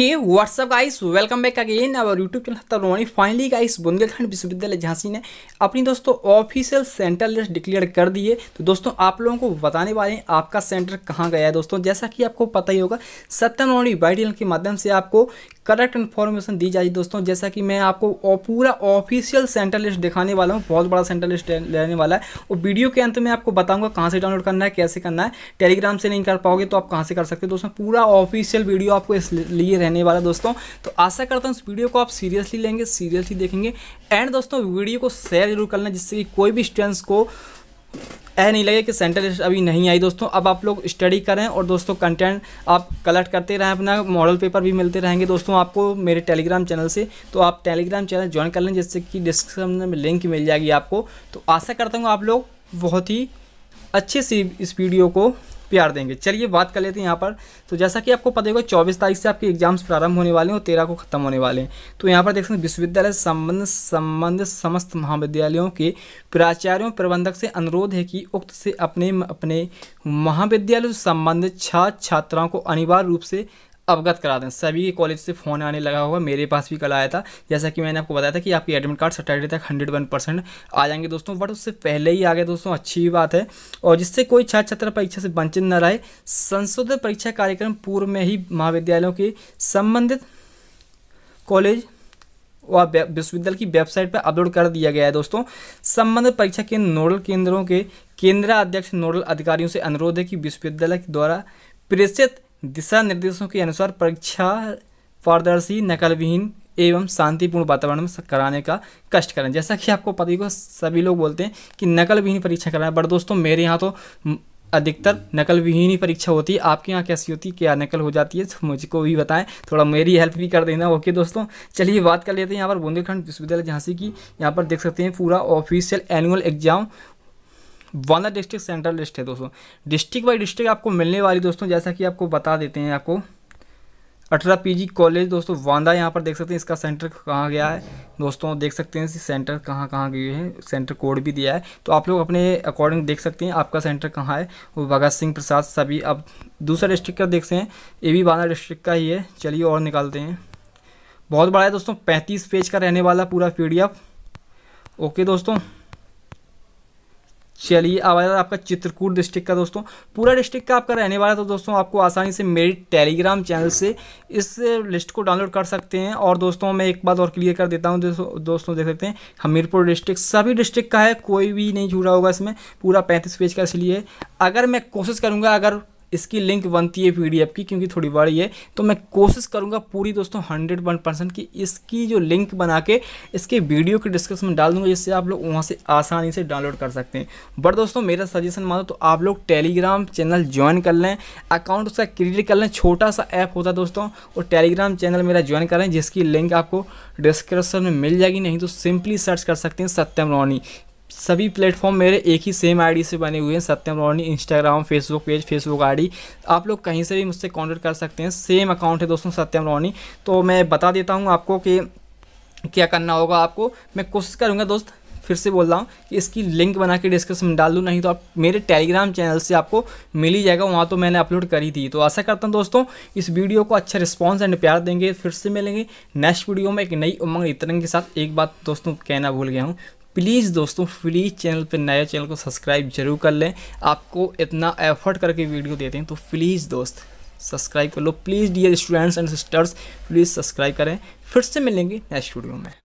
he what's up guys welcome back again our YouTube channel Roni finally guys Bundelkhand विश्वविद्यालय झांसी ने अपनी दोस्तों ऑफिशियल सेंटर लिस्ट डिक्लेयर कर दिए तो दोस्तों आप लोगों को बताने वाले हैं आपका सेंटर कहाँ गया है दोस्तों जैसा कि आपको पता ही होगा सत्यनवाणी बाइडियल के माध्यम से आपको करेक्ट इन्फॉर्मेशन दी जाएगी दोस्तों जैसा कि मैं आपको पूरा ऑफिशियल सेंटर लिस्ट दिखाने वाला हूँ बहुत बड़ा सेंटर लिस्ट रहने वाला है और वीडियो के अंत में आपको बताऊँगा कहाँ से डाउनलोड करना है कैसे करना है टेलीग्राम से नहीं कर पाओगे तो आप कहाँ से कर सकते हो दोस्तों पूरा ऑफिशियल वीडियो आपको इस लिए रहने वाला है दोस्तों तो आशा करता हूँ इस वीडियो को आप सीरियसली लेंगे सीरियसली देखेंगे एंड दोस्तों वीडियो को शेयर जरूर करना जिससे कि कोई भी स्टूडेंट्स को ऐ नहीं लगे कि सेंट्रल अभी नहीं आई दोस्तों अब आप लोग स्टडी करें और दोस्तों कंटेंट आप कलेक्ट करते रहें अपना मॉडल पेपर भी मिलते रहेंगे दोस्तों आपको मेरे टेलीग्राम चैनल से तो आप टेलीग्राम चैनल ज्वाइन कर लें जिससे कि डिस्क्रिप्शन में लिंक मिल जाएगी आपको तो आशा करता हूँ आप लोग बहुत ही अच्छे से इस वीडियो को प्यार देंगे चलिए बात कर लेते हैं यहाँ पर तो जैसा कि आपको पता होगा चौबीस तारीख से आपके एग्जाम्स प्रारंभ होने वाले हैं और तेरह को खत्म होने वाले हैं तो यहाँ पर देख सकते हैं विश्वविद्यालय संबंध संबंध समस्त महाविद्यालयों के प्राचार्यों प्रबंधक से अनुरोध है कि उक्त से अपने अपने महाविद्यालय से संबंधित छात्र छात्राओं को अनिवार्य रूप से अवगत करा दें सभी के कॉलेज से फ़ोन आने लगा होगा मेरे पास भी कल आया था जैसा कि मैंने आपको बताया था कि आपकी एडमिट कार्ड सैटरडे तक हंड्रेड वन परसेंट आ जाएंगे दोस्तों बट उससे पहले ही आ गए दोस्तों अच्छी बात है और जिससे कोई छात्र छात्रा परीक्षा से वंचित न रहे संशोधित परीक्षा कार्यक्रम पूर्व में ही महाविद्यालयों के संबंधित कॉलेज व विश्वविद्यालय की वेबसाइट पर अपलोड कर दिया गया है दोस्तों संबंधित परीक्षा केंद्र नोडल केंद्रों के अध्यक्ष नोडल अधिकारियों से अनुरोध है कि विश्वविद्यालय द्वारा प्रेषित दिशा निर्देशों के अनुसार परीक्षा पारदर्शी नकलविहीन एवं शांतिपूर्ण वातावरण में कराने का कष्ट करें जैसा कि आपको पता ही सभी लोग बोलते हैं कि नकलविहीन परीक्षा कराएं बट दोस्तों मेरे यहाँ तो अधिकतर नकल विहीन ही परीक्षा होती है आपके यहाँ कैसी होती है क्या नकल हो जाती है तो मुझको भी बताएं थोड़ा मेरी हेल्प भी कर देना ओके दोस्तों चलिए बात कर लेते हैं यहाँ पर बुंदेलखंड विश्वविद्यालय झांसी की यहाँ पर देख सकते हैं पूरा ऑफिशियल एनुअल एग्जाम वाला डिस्ट्रिक्ट सेंट्रल लिस्ट है दोस्तों डिस्ट्रिक्ट बाई डिस्ट्रिक्ट आपको मिलने वाली दोस्तों जैसा कि आपको बता देते हैं आपको अठारह पीजी कॉलेज दोस्तों वांदा यहाँ पर देख सकते हैं इसका सेंटर कहाँ गया है दोस्तों देख सकते हैं सेंटर कहाँ कहाँ गए हैं सेंटर कोड भी दिया है तो आप लोग अपने अकॉर्डिंग देख सकते हैं आपका सेंटर कहाँ है वो भगत सिंह प्रसाद सभी अब दूसरा डिस्ट्रिक्ट का देखते हैं ये भी बांदा डिस्ट्रिक्ट का ही है चलिए और निकालते हैं बहुत बड़ा है दोस्तों पैंतीस पेज का रहने वाला पूरा पी ओके दोस्तों चलिए अब आया आपका चित्रकूट डिस्ट्रिक्ट का दोस्तों पूरा डिस्ट्रिक्ट का आपका रहने वाला तो दोस्तों आपको आसानी से मेरी टेलीग्राम चैनल से इस लिस्ट को डाउनलोड कर सकते हैं और दोस्तों मैं एक बात और क्लियर कर देता हूँ दोस्तों देख सकते हैं हमीरपुर डिस्ट्रिक्ट सभी डिस्ट्रिक्ट का है कोई भी नहीं जुड़ा होगा इसमें पूरा पैंतीस पेज का इसलिए अगर मैं कोशिश करूँगा अगर इसकी लिंक बनती है पी की क्योंकि थोड़ी बड़ी है तो मैं कोशिश करूँगा पूरी दोस्तों हंड्रेड वन परसेंट की इसकी जो लिंक बना के इसके वीडियो के डिस्क्रिप्शन में डाल दूँगा जिससे आप लोग वहाँ से आसानी से डाउनलोड कर सकते हैं बट दोस्तों मेरा सजेशन मानो तो आप लोग टेलीग्राम चैनल ज्वाइन कर लें अकाउंट उसका क्रिएट कर लें छोटा सा ऐप होता है दोस्तों और टेलीग्राम चैनल मेरा ज्वाइन कर लें जिसकी लिंक आपको डिस्क्रिप्शन में मिल जाएगी नहीं तो सिंपली सर्च कर सकते हैं सत्यम रोनी सभी प्लेटफॉर्म मेरे एक ही सेम आईडी से बने हुए हैं Satyam Roni Instagram Facebook page Facebook ID आप लोग कहीं से भी मुझसे कांटेक्ट कर सकते हैं सेम अकाउंट है दोस्तों सत्यम रोनी तो मैं बता देता हूँ आपको कि क्या करना होगा आपको मैं कोशिश करूँगा दोस्त फिर से बोल रहा हूँ कि इसकी लिंक बना के डिस्क्रिप्शन में डाल दूँ नहीं तो आप मेरे टेलीग्राम चैनल से आपको मिल ही जाएगा वहाँ तो मैंने अपलोड करी थी तो आशा करता हूँ दोस्तों इस वीडियो को अच्छा रिस्पॉन्स एंड प्यार देंगे फिर से मिलेंगे नेक्स्ट वीडियो में एक नई उमंग इतरंग के साथ एक बात दोस्तों कहना भूल गया हूँ प्लीज़ दोस्तों प्लीज़ चैनल पर नए चैनल को सब्सक्राइब जरूर कर लें आपको इतना एफर्ट करके वीडियो देते हैं तो प्लीज़ दोस्त सब्सक्राइब कर लो please dear students and sisters please subscribe करें फिर से मिलेंगे नेक्स्ट वीडियो में